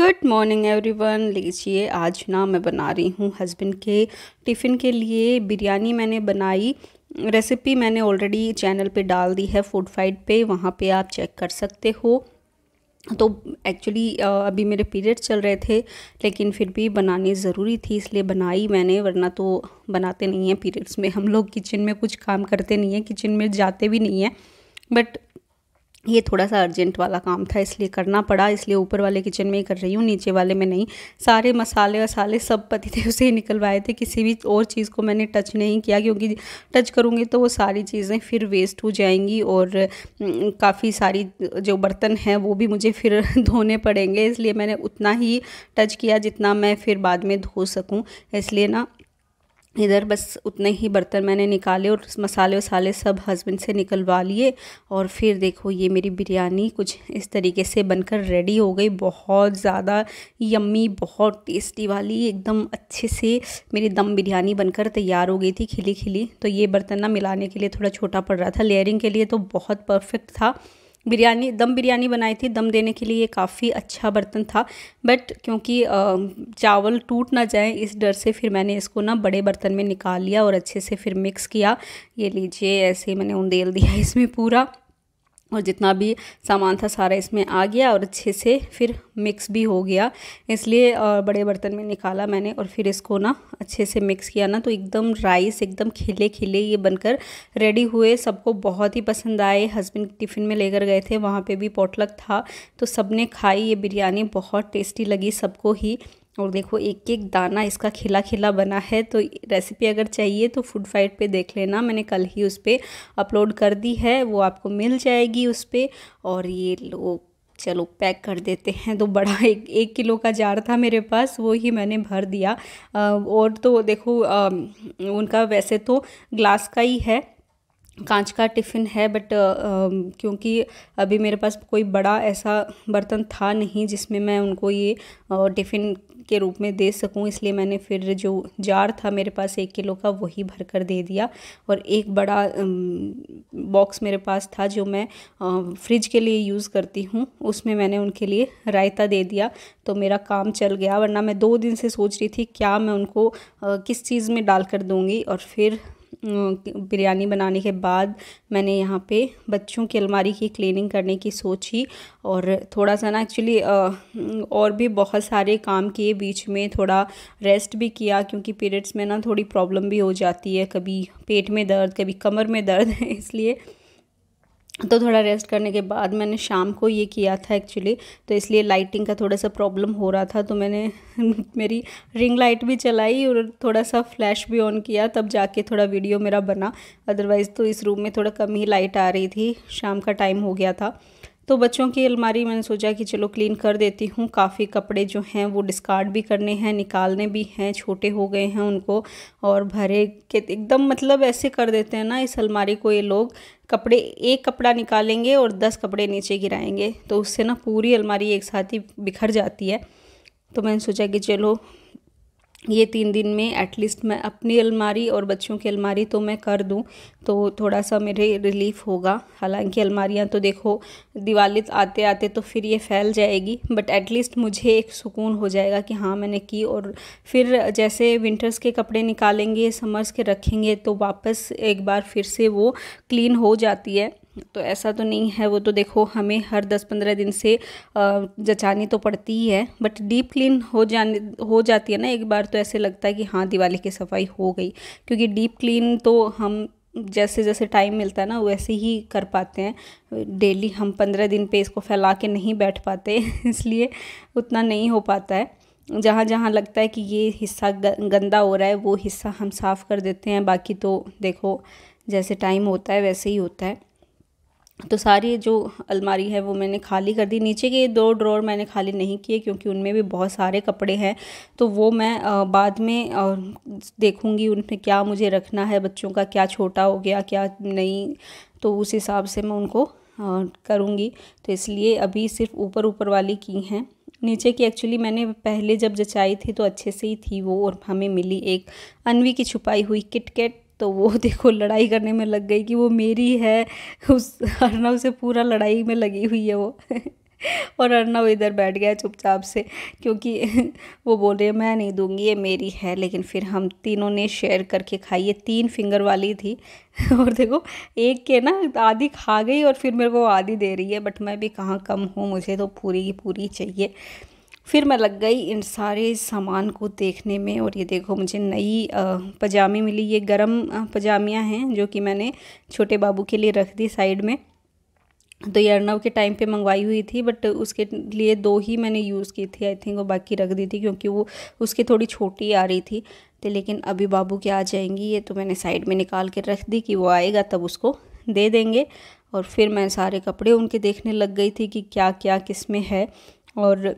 good morning everyone लीजिए आज ना मैं बना रही हूँ हस्बैंड के टिफ़िन के लिए बिरयानी मैंने बनाई रेसिपी मैंने ऑलरेडी चैनल पे डाल दी है फूड फाइट पे वहाँ पे आप चेक कर सकते हो तो एक्चुअली अभी मेरे पीरियड चल रहे थे लेकिन फिर भी बनानी ज़रूरी थी इसलिए बनाई मैंने वरना तो बनाते नहीं हैं पीरियड्स में हम लोग किचन में कुछ काम करते नहीं हैं किचन में जाते भी नहीं हैं बट ये थोड़ा सा अर्जेंट वाला काम था इसलिए करना पड़ा इसलिए ऊपर वाले किचन में ही कर रही हूँ नीचे वाले में नहीं सारे मसाले वसाले सब पति थे उसे ही निकलवाए थे किसी भी और चीज़ को मैंने टच नहीं किया क्योंकि टच करूँगी तो वो सारी चीज़ें फिर वेस्ट हो जाएंगी और काफ़ी सारी जो बर्तन हैं वो भी मुझे फिर धोने पड़ेंगे इसलिए मैंने उतना ही टच किया जितना मैं फिर बाद में धो सकूँ इसलिए ना इधर बस उतने ही बर्तन मैंने निकाले और मसाले वसाले सब हस्बैंड से निकलवा लिए और फिर देखो ये मेरी बिरयानी कुछ इस तरीके से बनकर रेडी हो गई बहुत ज़्यादा यम्मी बहुत टेस्टी वाली एकदम अच्छे से मेरी दम बिरयानी बनकर तैयार हो गई थी खिली खिली तो ये बर्तन ना मिलाने के लिए थोड़ा छोटा पड़ रहा था लेयरिंग के लिए तो बहुत परफेक्ट था बिरयानी दम बिरयानी बनाई थी दम देने के लिए काफ़ी अच्छा बर्तन था बट क्योंकि चावल टूट ना जाए इस डर से फिर मैंने इसको ना बड़े बर्तन में निकाल लिया और अच्छे से फिर मिक्स किया ये लीजिए ऐसे मैंने उंदेल दिया इसमें पूरा और जितना भी सामान था सारा इसमें आ गया और अच्छे से फिर मिक्स भी हो गया इसलिए और बड़े बर्तन में निकाला मैंने और फिर इसको ना अच्छे से मिक्स किया ना तो एकदम राइस एकदम खिले खिले ये बनकर रेडी हुए सबको बहुत ही पसंद आए हस्बैंड टिफ़िन में लेकर गए थे वहाँ पे भी पोटलक था तो सब ने खाई ये बिरयानी बहुत टेस्टी लगी सबको ही और देखो एक एक दाना इसका खिला खिला बना है तो रेसिपी अगर चाहिए तो फूड फाइट पे देख लेना मैंने कल ही उस पर अपलोड कर दी है वो आपको मिल जाएगी उस पर और ये लोग चलो पैक कर देते हैं तो बड़ा एक एक किलो का जार था मेरे पास वो ही मैंने भर दिया और तो देखो उनका वैसे तो ग्लास का ही है कांच का टिफ़िन है बट क्योंकि अभी मेरे पास कोई बड़ा ऐसा बर्तन था नहीं जिसमें मैं उनको ये टिफ़िन के रूप में दे सकूं इसलिए मैंने फिर जो जार था मेरे पास एक किलो का वही भर कर दे दिया और एक बड़ा बॉक्स मेरे पास था जो मैं फ्रिज के लिए यूज़ करती हूँ उसमें मैंने उनके लिए रायता दे दिया तो मेरा काम चल गया वरना मैं दो दिन से सोच रही थी क्या मैं उनको किस चीज़ में डाल कर दूँगी और फिर बिरयानी बनाने के बाद मैंने यहाँ पे बच्चों की अलमारी की क्लीनिंग करने की सोची और थोड़ा सा ना एक्चुअली और भी बहुत सारे काम किए बीच में थोड़ा रेस्ट भी किया क्योंकि पीरियड्स में ना थोड़ी प्रॉब्लम भी हो जाती है कभी पेट में दर्द कभी कमर में दर्द है इसलिए तो थोड़ा रेस्ट करने के बाद मैंने शाम को ये किया था एक्चुअली तो इसलिए लाइटिंग का थोड़ा सा प्रॉब्लम हो रहा था तो मैंने मेरी रिंग लाइट भी चलाई और थोड़ा सा फ्लैश भी ऑन किया तब जाके थोड़ा वीडियो मेरा बना अदरवाइज़ तो इस रूम में थोड़ा कम ही लाइट आ रही थी शाम का टाइम हो गया था तो बच्चों की अलमारी मैंने सोचा कि चलो क्लीन कर देती हूँ काफ़ी कपड़े जो हैं वो डिस्कार्ड भी करने हैं निकालने भी हैं छोटे हो गए हैं उनको और भरे के एकदम मतलब ऐसे कर देते हैं ना इस अलमारी को ये लोग कपड़े एक कपड़ा निकालेंगे और दस कपड़े नीचे गिराएंगे तो उससे ना पूरी अलमारी एक साथ ही बिखर जाती है तो मैंने सोचा कि चलो ये तीन दिन में एटलीस्ट मैं अपनी अलमारी और बच्चों की अलमारी तो मैं कर दूं तो थोड़ा सा मेरे रिलीफ होगा हालांकि अलमारियां तो देखो दिवाली आते आते तो फिर ये फैल जाएगी बट एटलीस्ट मुझे एक सुकून हो जाएगा कि हाँ मैंने की और फिर जैसे विंटर्स के कपड़े निकालेंगे समर्स के रखेंगे तो वापस एक बार फिर से वो क्लीन हो जाती है तो ऐसा तो नहीं है वो तो देखो हमें हर दस पंद्रह दिन से जचानी तो पड़ती ही है बट डीप क्लीन हो जाने हो जाती है ना एक बार तो ऐसे लगता है कि हाँ दिवाली की सफाई हो गई क्योंकि डीप क्लीन तो हम जैसे जैसे टाइम मिलता है ना वैसे ही कर पाते हैं डेली हम पंद्रह दिन पे इसको फैला के नहीं बैठ पाते इसलिए उतना नहीं हो पाता है जहाँ जहाँ लगता है कि ये हिस्सा गंदा हो रहा है वो हिस्सा हम साफ़ कर देते हैं बाकी तो देखो जैसे टाइम होता है वैसे ही होता है तो सारी जो अलमारी है वो मैंने खाली कर दी नीचे के दो ड्रॉर मैंने खाली नहीं किए क्योंकि उनमें भी बहुत सारे कपड़े हैं तो वो मैं बाद में देखूँगी उनमें क्या मुझे रखना है बच्चों का क्या छोटा हो गया क्या नहीं तो उस हिसाब से मैं उनको करूँगी तो इसलिए अभी सिर्फ ऊपर ऊपर वाली की हैं नीचे की एक्चुअली मैंने पहले जब जचाई थी तो अच्छे से ही थी वो और हमें मिली एक अनवी की छुपाई हुई किटकेट तो वो देखो लड़ाई करने में लग गई कि वो मेरी है उस अर्नव से पूरा लड़ाई में लगी हुई है वो और अर्नव इधर बैठ गया चुपचाप से क्योंकि वो बोल रहे मैं नहीं दूंगी ये मेरी है लेकिन फिर हम तीनों ने शेयर करके खाई ये तीन फिंगर वाली थी और देखो एक के ना आधी खा गई और फिर मेरे को आधी दे रही है बट मैं भी कहाँ कम हूँ मुझे तो पूरी की पूरी चाहिए फिर मैं लग गई इन सारे सामान को देखने में और ये देखो मुझे नई पजामी मिली ये गरम पजामियाँ हैं जो कि मैंने छोटे बाबू के लिए रख दी साइड में तो ये अर्नव के टाइम पे मंगवाई हुई थी बट उसके लिए दो ही मैंने यूज़ की थी आई थिंक वो बाकी रख दी थी क्योंकि वो उसकी थोड़ी छोटी आ रही थी तो लेकिन अभी बाबू के आ जाएंगी ये तो मैंने साइड में निकाल के रख दी कि वो आएगा तब उसको दे देंगे और फिर मैं सारे कपड़े उनके देखने लग गई थी कि क्या क्या किस में है और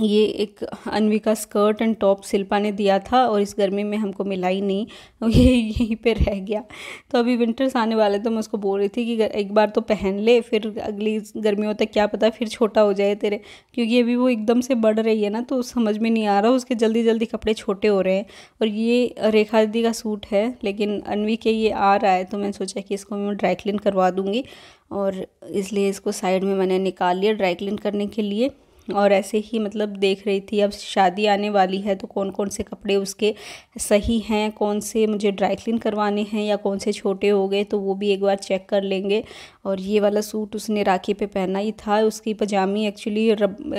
ये एक अनवी का स्कर्ट एंड टॉप शिल्पा ने दिया था और इस गर्मी में हमको मिला ही नहीं ये यहीं पे रह गया तो अभी विंटर्स आने वाले तो मैं उसको बोल रही थी कि एक बार तो पहन ले फिर अगली गर्मियों तक क्या पता फिर छोटा हो जाए तेरे क्योंकि अभी वो एकदम से बढ़ रही है ना तो समझ में नहीं आ रहा उसके जल्दी जल्दी कपड़े छोटे हो रहे हैं और ये रेखा दीदी का सूट है लेकिन अनवी के ये आ रहा है तो मैंने सोचा कि इसको मैं ड्राई क्लीन करवा दूँगी और इसलिए इसको साइड में मैंने निकाल लिया ड्राई क्लीन करने के लिए और ऐसे ही मतलब देख रही थी अब शादी आने वाली है तो कौन कौन से कपड़े उसके सही हैं कौन से मुझे ड्राई क्लीन करवाने हैं या कौन से छोटे हो गए तो वो भी एक बार चेक कर लेंगे और ये वाला सूट उसने राखी पे पहना ही था उसकी पजामी एक्चुअली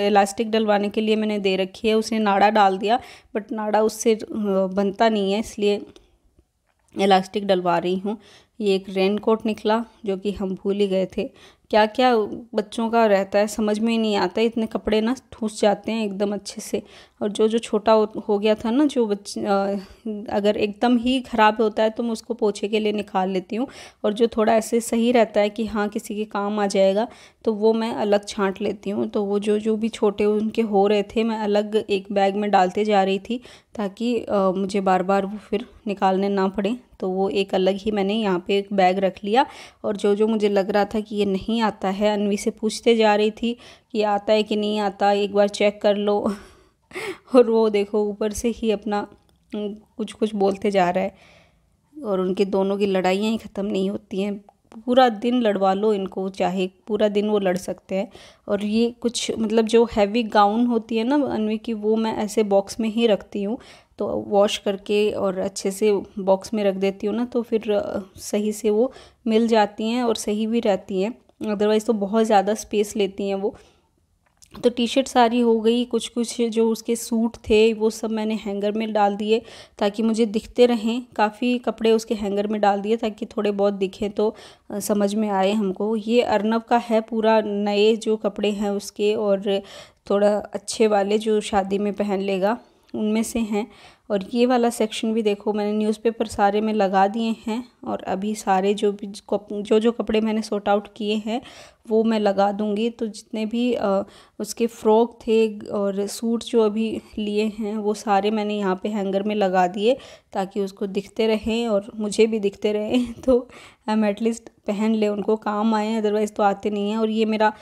इलास्टिक डलवाने के लिए मैंने दे रखी है उसने नाड़ा डाल दिया बट नाड़ा उससे बनता नहीं है इसलिए इलास्टिक डलवा रही हूँ ये एक रेन कोट निकला जो कि हम भूल ही गए थे क्या क्या बच्चों का रहता है समझ में ही नहीं आता इतने कपड़े ना ठूस जाते हैं एकदम अच्छे से और जो जो छोटा हो गया था ना जो बच्चे अगर एकदम ही ख़राब होता है तो मैं उसको पोछे के लिए निकाल लेती हूँ और जो थोड़ा ऐसे सही रहता है कि हाँ किसी के काम आ जाएगा तो वो मैं अलग छांट लेती हूँ तो वो जो जो भी छोटे उनके हो रहे थे मैं अलग एक बैग में डालते जा रही थी ताकि आ, मुझे बार बार वो फिर निकालने ना पड़े तो वो एक अलग ही मैंने यहाँ पे एक बैग रख लिया और जो जो मुझे लग रहा था कि ये नहीं नहीं आता है अनवी से पूछते जा रही थी कि आता है कि नहीं आता एक बार चेक कर लो और वो देखो ऊपर से ही अपना कुछ कुछ बोलते जा रहा है और उनके दोनों की लड़ाइयाँ ही ख़त्म नहीं होती हैं पूरा दिन लड़वा लो इनको चाहे पूरा दिन वो लड़ सकते हैं और ये कुछ मतलब जो हैवी गाउन होती है ना अनवी की वो मैं ऐसे बॉक्स में ही रखती हूँ तो वॉश करके और अच्छे से बॉक्स में रख देती हूँ ना तो फिर सही से वो मिल जाती हैं और सही भी रहती हैं अदरवाइज़ तो बहुत ज़्यादा स्पेस लेती हैं वो तो टी शर्ट सारी हो गई कुछ कुछ जो उसके सूट थे वो सब मैंने हैंगर में डाल दिए ताकि मुझे दिखते रहें काफ़ी कपड़े उसके हैंगर में डाल दिए ताकि थोड़े बहुत दिखें तो समझ में आए हमको ये अर्नब का है पूरा नए जो कपड़े हैं उसके और थोड़ा अच्छे वाले जो शादी में पहन लेगा उनमें से हैं और ये वाला सेक्शन भी देखो मैंने न्यूज़पेपर सारे में लगा दिए हैं और अभी सारे जो भी जो जो कपड़े मैंने सॉर्ट आउट किए हैं वो मैं लगा दूँगी तो जितने भी आ, उसके फ़्रॉक थे और सूट जो अभी लिए हैं वो सारे मैंने यहाँ पे हैंगर में लगा दिए ताकि उसको दिखते रहें और मुझे भी दिखते रहें तो हम एटलीस्ट पहन ले उनको काम आए अदरवाइज़ तो आते नहीं हैं और ये मेरा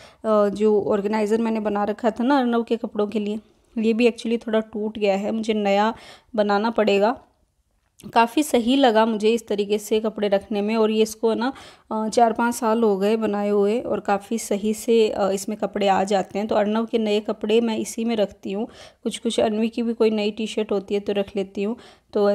जो ऑर्गेनाइज़र मैंने बना रखा था ना अर्नव के कपड़ों के लिए ये भी एक्चुअली थोड़ा टूट गया है मुझे नया बनाना पड़ेगा काफ़ी सही लगा मुझे इस तरीके से कपड़े रखने में और ये इसको है ना चार पाँच साल हो गए बनाए हुए और काफ़ी सही से इसमें कपड़े आ जाते हैं तो अर्नव के नए कपड़े मैं इसी में रखती हूँ कुछ कुछ अनवी की भी कोई नई टी शर्ट होती है तो रख लेती हूँ तो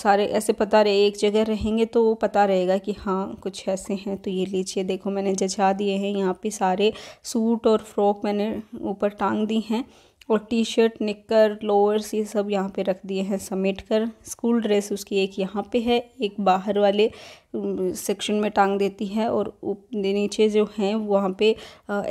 सारे ऐसे पता रहे एक जगह रहेंगे तो वो पता रहेगा कि हाँ कुछ ऐसे हैं तो ये लीजिए देखो मैंने जजा दिए हैं यहाँ पे सारे सूट और फ्रॉक मैंने ऊपर टांग दी हैं और टी शर्ट निक्कर लोअर्स ये सब यहाँ पे रख दिए हैं समेट कर स्कूल ड्रेस उसकी एक यहाँ पे है एक बाहर वाले सेक्शन में टांग देती है और नीचे जो हैं वहाँ पे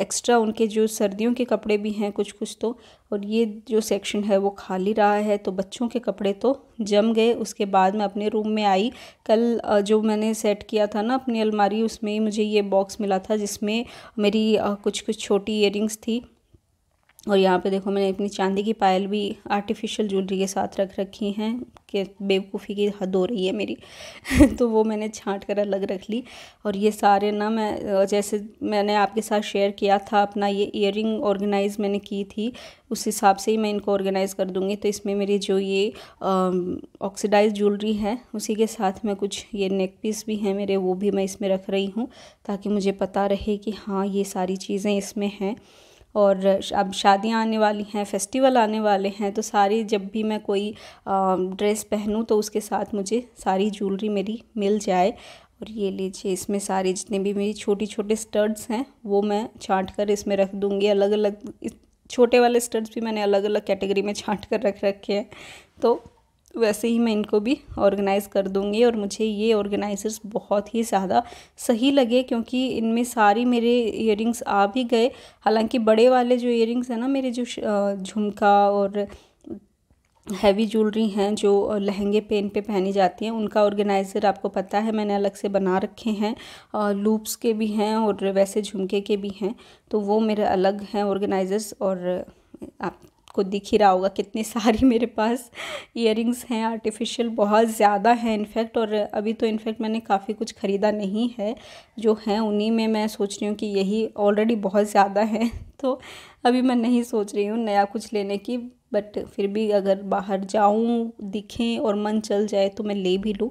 एक्स्ट्रा उनके जो सर्दियों के कपड़े भी हैं कुछ कुछ तो और ये जो सेक्शन है वो खाली रहा है तो बच्चों के कपड़े तो जम गए उसके बाद मैं अपने रूम में आई कल जो मैंने सेट किया था ना अपनी अलमारी उसमें मुझे ये बॉक्स मिला था जिसमें मेरी कुछ कुछ छोटी इयरिंग्स थी और यहाँ पे देखो मैंने अपनी चांदी की पायल भी आर्टिफिशियल ज्वेलरी के साथ रख रखी हैं कि बेवकूफ़ी की हद हो रही है मेरी तो वो मैंने छांट कर अलग रख ली और ये सारे ना मैं जैसे मैंने आपके साथ शेयर किया था अपना ये इयर ऑर्गेनाइज़ मैंने की थी उस हिसाब से ही मैं इनको ऑर्गेनाइज़ कर दूँगी तो इसमें मेरी जो ये ऑक्सीडाइज ज्वेलरी है उसी के साथ मैं कुछ ये नेक पीस भी हैं मेरे वो भी मैं इसमें रख रही हूँ ताकि मुझे पता रहे कि हाँ ये सारी चीज़ें इसमें हैं और अब शादियाँ आने वाली हैं फेस्टिवल आने वाले हैं तो सारी जब भी मैं कोई ड्रेस पहनूँ तो उसके साथ मुझे सारी ज्वेलरी मेरी मिल जाए और ये लीजिए इसमें सारे जितने भी मेरी छोटी छोटे स्टड्स हैं वो मैं छाँट कर इसमें रख दूँगी अलग अलग छोटे वाले स्टड्स भी मैंने अलग अलग कैटेगरी में छाँट कर रख रखे हैं तो वैसे ही मैं इनको भी ऑर्गेनाइज़ कर दूँगी और मुझे ये ऑर्गेनाइज़र्स बहुत ही ज़्यादा सही लगे क्योंकि इनमें सारी मेरे इयर आ भी गए हालांकि बड़े वाले जो इयर हैं ना मेरे जो झुमका और हैवी ज्वेलरी हैं जो लहंगे पेन पे पहनी जाती हैं उनका ऑर्गेनाइज़र आपको पता है मैंने अलग से बना रखे हैं लूप्स के भी हैं और वैसे झुमके के भी हैं तो वो मेरे अलग हैं ऑर्गेनाइज़र्स और आप आपको दिख ही रहा होगा कितनी सारी मेरे पास ईयरिंग्स हैं आर्टिफिशियल बहुत ज़्यादा हैं इनफैक्ट और अभी तो इनफैक्ट मैंने काफ़ी कुछ ख़रीदा नहीं है जो हैं उन्हीं में मैं सोच रही हूँ कि यही ऑलरेडी बहुत ज़्यादा है तो अभी मैं नहीं सोच रही हूँ नया कुछ लेने की बट फिर भी अगर बाहर जाऊँ दिखें और मन चल जाए तो मैं ले भी लूँ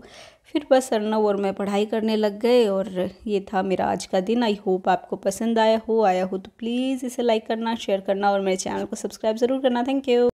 फिर बस अर्नव और मैं पढ़ाई करने लग गए और ये था मेरा आज का दिन आई होप आपको पसंद आया हो आया हो तो प्लीज़ इसे लाइक करना शेयर करना और मेरे चैनल को सब्सक्राइब ज़रूर करना थैंक यू